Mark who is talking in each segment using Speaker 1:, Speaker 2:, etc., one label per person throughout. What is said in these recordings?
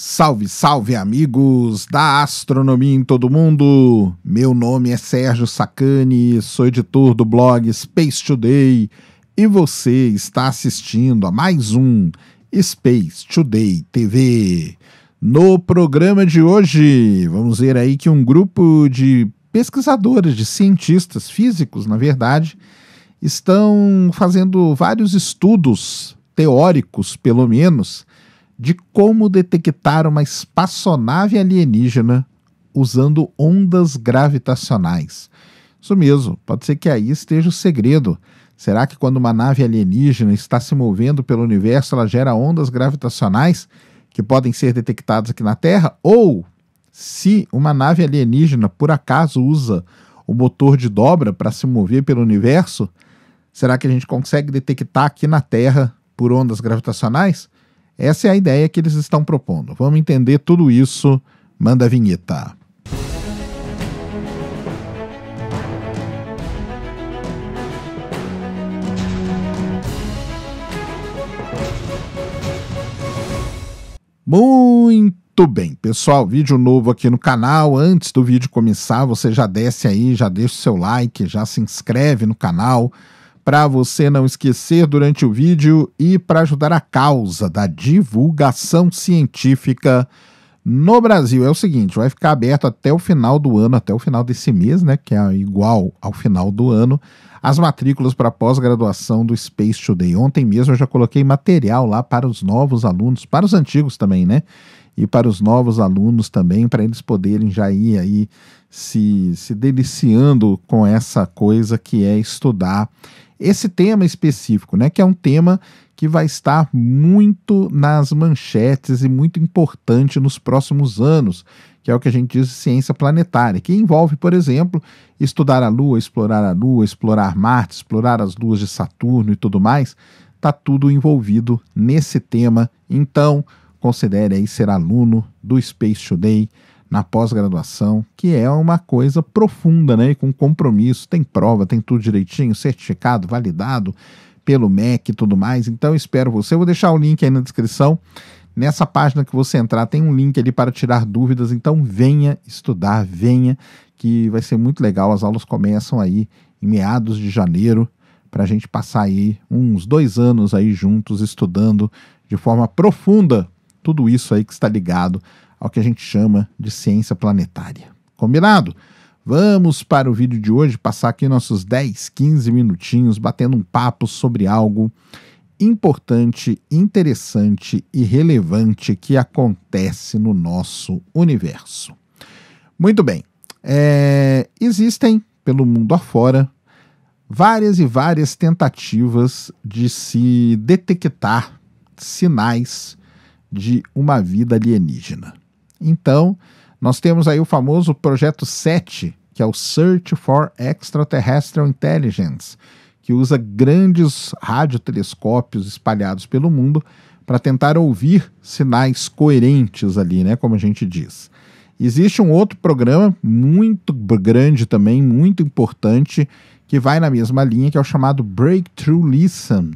Speaker 1: Salve, salve amigos da astronomia em todo mundo! Meu nome é Sérgio Sacani, sou editor do blog Space Today e você está assistindo a mais um Space Today TV. No programa de hoje, vamos ver aí que um grupo de pesquisadores, de cientistas físicos, na verdade, estão fazendo vários estudos teóricos, pelo menos de como detectar uma espaçonave alienígena usando ondas gravitacionais. Isso mesmo, pode ser que aí esteja o segredo. Será que quando uma nave alienígena está se movendo pelo universo, ela gera ondas gravitacionais que podem ser detectadas aqui na Terra? Ou se uma nave alienígena por acaso usa o motor de dobra para se mover pelo universo, será que a gente consegue detectar aqui na Terra por ondas gravitacionais? Essa é a ideia que eles estão propondo. Vamos entender tudo isso. Manda a vinheta. Muito bem, pessoal, vídeo novo aqui no canal. Antes do vídeo começar, você já desce aí, já deixa o seu like, já se inscreve no canal para você não esquecer durante o vídeo e para ajudar a causa da divulgação científica no Brasil. É o seguinte, vai ficar aberto até o final do ano, até o final desse mês, né, que é igual ao final do ano, as matrículas para pós-graduação do Space Today. Ontem mesmo eu já coloquei material lá para os novos alunos, para os antigos também, né? E para os novos alunos também, para eles poderem já ir aí se, se deliciando com essa coisa que é estudar esse tema específico, né, que é um tema que vai estar muito nas manchetes e muito importante nos próximos anos, que é o que a gente diz ciência planetária, que envolve, por exemplo, estudar a Lua, explorar a Lua, explorar Marte, explorar as luas de Saturno e tudo mais. Tá tudo envolvido nesse tema. Então, considere aí ser aluno do Space Today na pós-graduação, que é uma coisa profunda, né? E com compromisso, tem prova, tem tudo direitinho, certificado, validado pelo MEC e tudo mais. Então espero você. Eu vou deixar o link aí na descrição. Nessa página que você entrar, tem um link ali para tirar dúvidas. Então venha estudar, venha, que vai ser muito legal. As aulas começam aí em meados de janeiro para a gente passar aí uns dois anos aí juntos estudando de forma profunda tudo isso aí que está ligado ao que a gente chama de ciência planetária. Combinado? Vamos para o vídeo de hoje passar aqui nossos 10, 15 minutinhos batendo um papo sobre algo importante, interessante e relevante que acontece no nosso universo. Muito bem, é, existem pelo mundo afora várias e várias tentativas de se detectar sinais de uma vida alienígena. Então, nós temos aí o famoso projeto 7, que é o Search for Extraterrestrial Intelligence, que usa grandes radiotelescópios espalhados pelo mundo para tentar ouvir sinais coerentes ali, né, como a gente diz. Existe um outro programa muito grande também, muito importante, que vai na mesma linha, que é o chamado Breakthrough Listen,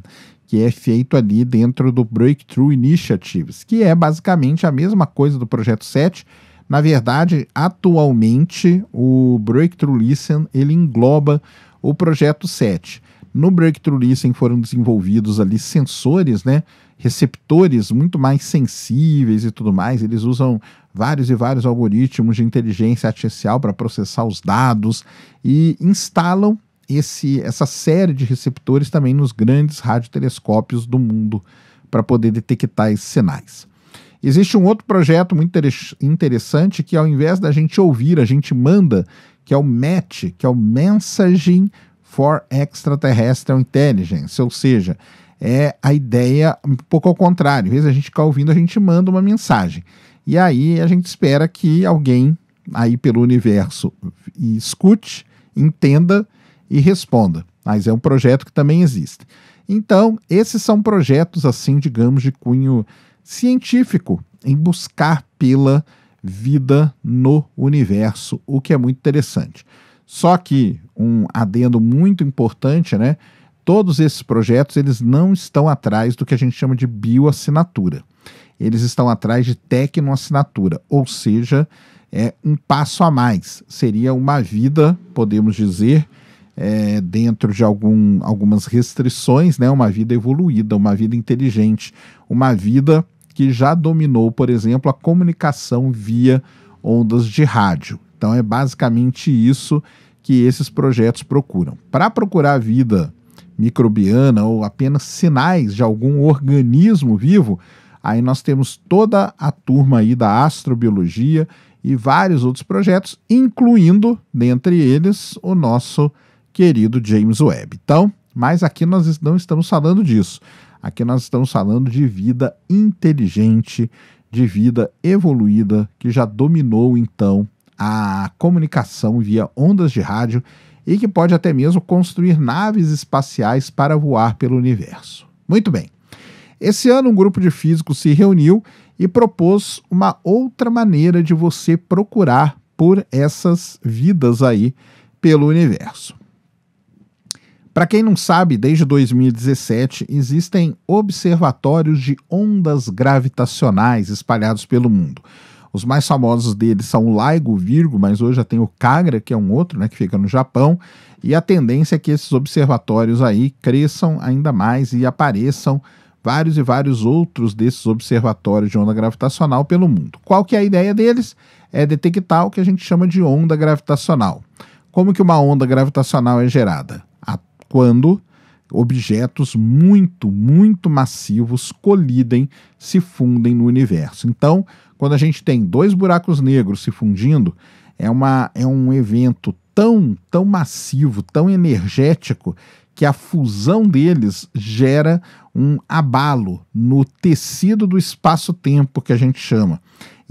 Speaker 1: que é feito ali dentro do Breakthrough Initiatives, que é basicamente a mesma coisa do projeto 7. Na verdade, atualmente o Breakthrough Listen, ele engloba o projeto 7. No Breakthrough Listen foram desenvolvidos ali sensores, né, receptores muito mais sensíveis e tudo mais. Eles usam vários e vários algoritmos de inteligência artificial para processar os dados e instalam esse, essa série de receptores também nos grandes radiotelescópios do mundo para poder detectar esses sinais. Existe um outro projeto muito interessante que, ao invés da gente ouvir, a gente manda, que é o MET, que é o Messaging for Extraterrestrial Intelligence, ou seja, é a ideia um pouco ao contrário. Às vezes a gente fica ouvindo, a gente manda uma mensagem. E aí a gente espera que alguém aí pelo universo escute, entenda e responda, mas é um projeto que também existe. Então, esses são projetos, assim, digamos, de cunho científico em buscar pela vida no universo, o que é muito interessante. Só que um adendo muito importante, né? Todos esses projetos, eles não estão atrás do que a gente chama de bioassinatura. Eles estão atrás de tecnoassinatura, ou seja, é um passo a mais. Seria uma vida, podemos dizer, é, dentro de algum, algumas restrições, né, uma vida evoluída, uma vida inteligente, uma vida que já dominou, por exemplo, a comunicação via ondas de rádio. Então é basicamente isso que esses projetos procuram. Para procurar a vida microbiana ou apenas sinais de algum organismo vivo, aí nós temos toda a turma aí da astrobiologia e vários outros projetos, incluindo, dentre eles, o nosso querido James Webb. Então, mas aqui nós não estamos falando disso. Aqui nós estamos falando de vida inteligente, de vida evoluída, que já dominou então a comunicação via ondas de rádio e que pode até mesmo construir naves espaciais para voar pelo universo. Muito bem. Esse ano, um grupo de físicos se reuniu e propôs uma outra maneira de você procurar por essas vidas aí pelo universo. Para quem não sabe, desde 2017 existem observatórios de ondas gravitacionais espalhados pelo mundo. Os mais famosos deles são o LIGO, o Virgo, mas hoje já tem o Kagra, que é um outro, né, que fica no Japão, e a tendência é que esses observatórios aí cresçam ainda mais e apareçam vários e vários outros desses observatórios de onda gravitacional pelo mundo. Qual que é a ideia deles? É detectar o que a gente chama de onda gravitacional. Como que uma onda gravitacional é gerada? quando objetos muito, muito massivos colidem, se fundem no universo. Então, quando a gente tem dois buracos negros se fundindo, é, uma, é um evento tão, tão massivo, tão energético, que a fusão deles gera um abalo no tecido do espaço-tempo que a gente chama.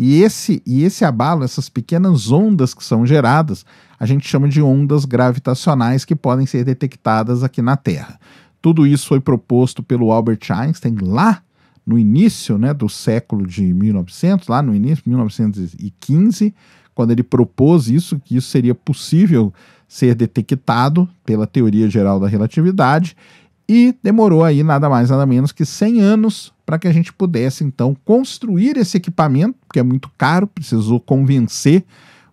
Speaker 1: E esse, e esse abalo, essas pequenas ondas que são geradas, a gente chama de ondas gravitacionais que podem ser detectadas aqui na Terra. Tudo isso foi proposto pelo Albert Einstein lá no início né, do século de 1900, lá no início de 1915, quando ele propôs isso, que isso seria possível ser detectado pela teoria geral da relatividade, e demorou aí nada mais, nada menos que 100 anos para que a gente pudesse então construir esse equipamento, que é muito caro, precisou convencer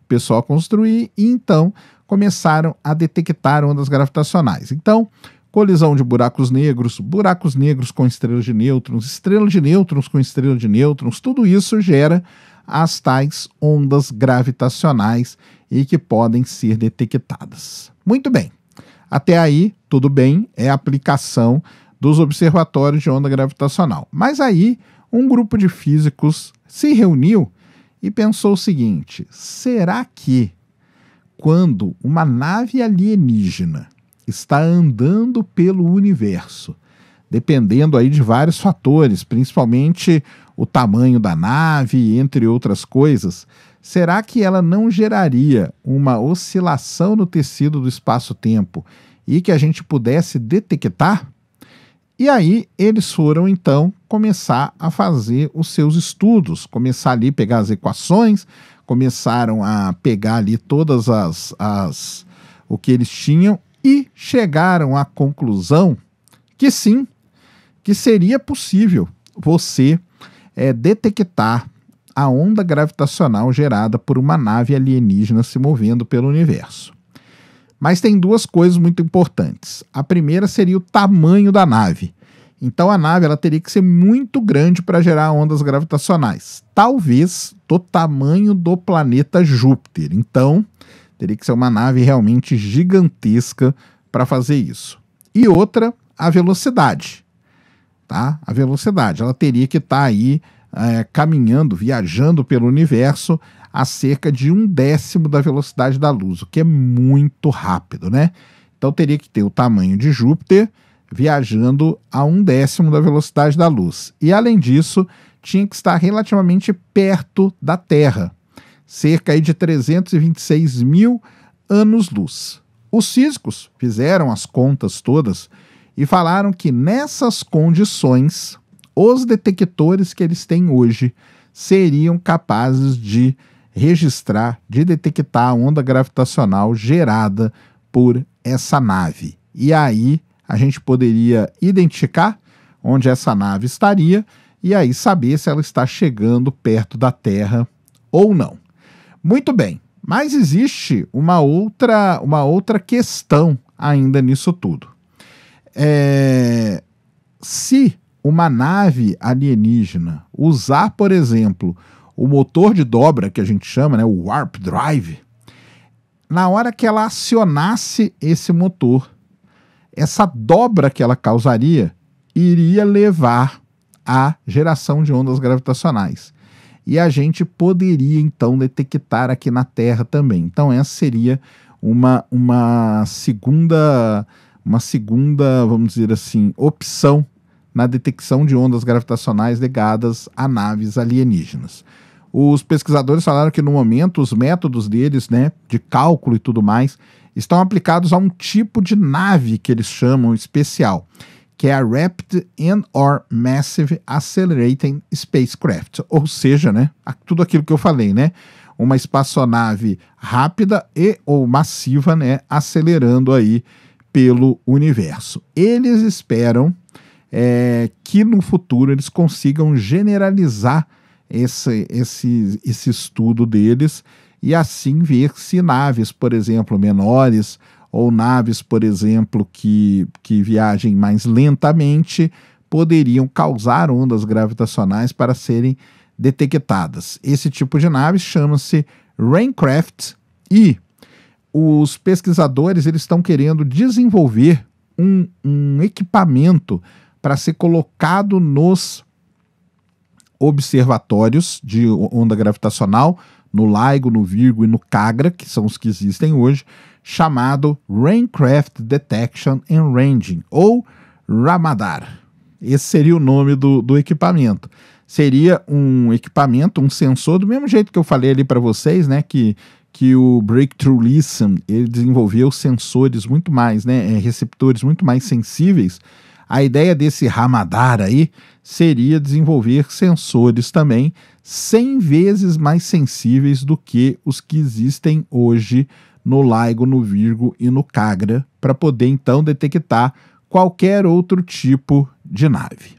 Speaker 1: o pessoal a construir, e então começaram a detectar ondas gravitacionais. Então, colisão de buracos negros, buracos negros com estrelas de nêutrons, estrelas de nêutrons com estrelas de nêutrons, tudo isso gera as tais ondas gravitacionais e que podem ser detectadas. Muito bem. Até aí, tudo bem, é aplicação dos observatórios de onda gravitacional. Mas aí, um grupo de físicos se reuniu e pensou o seguinte: será que quando uma nave alienígena está andando pelo universo, dependendo aí de vários fatores, principalmente o tamanho da nave, entre outras coisas, será que ela não geraria uma oscilação no tecido do espaço-tempo e que a gente pudesse detectar? E aí eles foram então começar a fazer os seus estudos, começar ali a pegar as equações, começaram a pegar ali todas as, as o que eles tinham e chegaram à conclusão que sim, que seria possível você é, detectar a onda gravitacional gerada por uma nave alienígena se movendo pelo universo. Mas tem duas coisas muito importantes. A primeira seria o tamanho da nave. Então a nave ela teria que ser muito grande para gerar ondas gravitacionais, talvez do tamanho do planeta Júpiter. Então teria que ser uma nave realmente gigantesca para fazer isso. E outra, a velocidade, tá? A velocidade, ela teria que estar tá aí é, caminhando, viajando pelo universo a cerca de um décimo da velocidade da luz, o que é muito rápido, né? Então teria que ter o tamanho de Júpiter viajando a um décimo da velocidade da luz. E além disso, tinha que estar relativamente perto da Terra, cerca de 326 mil anos-luz. Os físicos fizeram as contas todas e falaram que nessas condições os detectores que eles têm hoje seriam capazes de registrar, de detectar a onda gravitacional gerada por essa nave. E aí a gente poderia identificar onde essa nave estaria e aí saber se ela está chegando perto da Terra ou não. Muito bem, mas existe uma outra, uma outra questão ainda nisso tudo. É, se uma nave alienígena usar, por exemplo, o motor de dobra que a gente chama, né, o warp drive, na hora que ela acionasse esse motor, essa dobra que ela causaria iria levar à geração de ondas gravitacionais. E a gente poderia então detectar aqui na Terra também. Então essa seria uma, uma segunda uma segunda, vamos dizer assim, opção na detecção de ondas gravitacionais ligadas a naves alienígenas. Os pesquisadores falaram que no momento os métodos deles, né, de cálculo e tudo mais, estão aplicados a um tipo de nave que eles chamam especial, que é a Rapid and or Massive Accelerating Spacecraft, ou seja, né, tudo aquilo que eu falei, né, uma espaçonave rápida e ou massiva, né, acelerando aí pelo universo. Eles esperam é, que no futuro eles consigam generalizar esse, esse, esse estudo deles e assim ver se naves, por exemplo, menores ou naves, por exemplo, que, que viajem mais lentamente poderiam causar ondas gravitacionais para serem detectadas. Esse tipo de nave chama-se Raincraft e os pesquisadores eles estão querendo desenvolver um, um equipamento para ser colocado nos observatórios de onda gravitacional, no LIGO, no Virgo e no CAGRA, que são os que existem hoje, chamado Raincraft Detection and Ranging, ou Ramadar. Esse seria o nome do, do equipamento. Seria um equipamento, um sensor, do mesmo jeito que eu falei ali para vocês, né, que que o Breakthrough Listen ele desenvolveu sensores muito mais, né, é, receptores muito mais sensíveis a ideia desse Ramadar aí seria desenvolver sensores também 100 vezes mais sensíveis do que os que existem hoje no Laigo, no Virgo e no Cagra, para poder então detectar qualquer outro tipo de nave.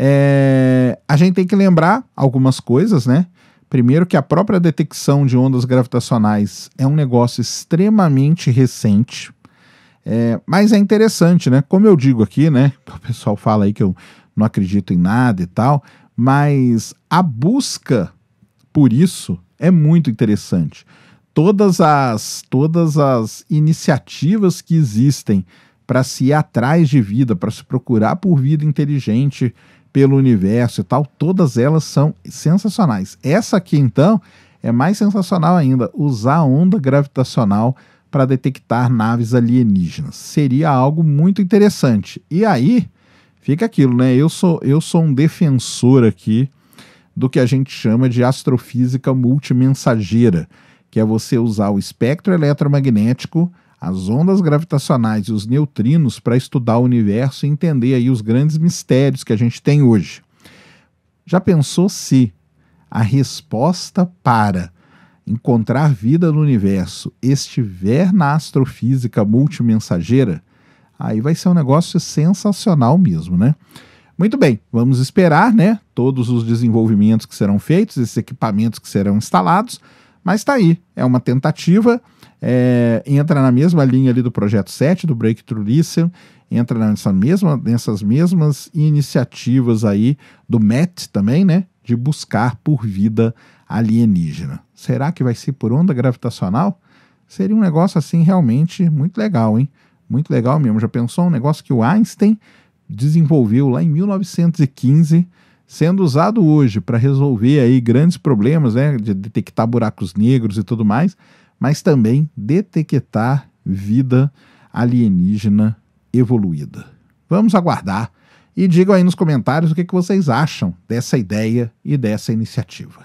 Speaker 1: É... a gente tem que lembrar algumas coisas, né? Primeiro, que a própria detecção de ondas gravitacionais é um negócio extremamente recente. É, mas é interessante, né? Como eu digo aqui, né? O pessoal fala aí que eu não acredito em nada e tal, mas a busca por isso é muito interessante. Todas as, todas as iniciativas que existem para se ir atrás de vida, para se procurar por vida inteligente pelo universo e tal, todas elas são sensacionais. Essa aqui, então, é mais sensacional ainda: usar a onda gravitacional para detectar naves alienígenas. Seria algo muito interessante. E aí fica aquilo, né? Eu sou, eu sou um defensor aqui do que a gente chama de astrofísica multimensageira, que é você usar o espectro eletromagnético, as ondas gravitacionais e os neutrinos para estudar o universo e entender aí os grandes mistérios que a gente tem hoje. Já pensou se a resposta para encontrar vida no universo, estiver na astrofísica multimensageira, aí vai ser um negócio sensacional mesmo, né? Muito bem, vamos esperar, né? Todos os desenvolvimentos que serão feitos, esses equipamentos que serão instalados, mas tá aí, é uma tentativa, é, entra na mesma linha ali do projeto 7, do Breakthrough Listen, entra nessa mesma, nessas mesmas iniciativas aí do MET também, né? De buscar por vida alienígena. Será que vai ser por onda gravitacional? Seria um negócio assim realmente muito legal, hein? Muito legal mesmo. Já pensou um negócio que o Einstein desenvolveu lá em 1915, sendo usado hoje para resolver aí grandes problemas, né, de detectar buracos negros e tudo mais, mas também detectar vida alienígena evoluída. Vamos aguardar e digam aí nos comentários o que, que vocês acham dessa ideia e dessa iniciativa.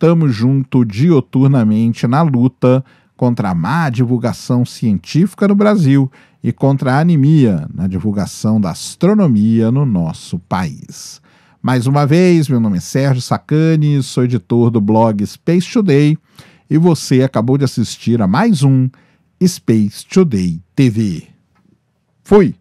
Speaker 1: estamos junto dioturnamente na luta contra a má divulgação científica no Brasil e contra a anemia na divulgação da astronomia no nosso país. Mais uma vez, meu nome é Sérgio Sacani, sou editor do blog Space Today e você acabou de assistir a mais um Space Today TV. Fui!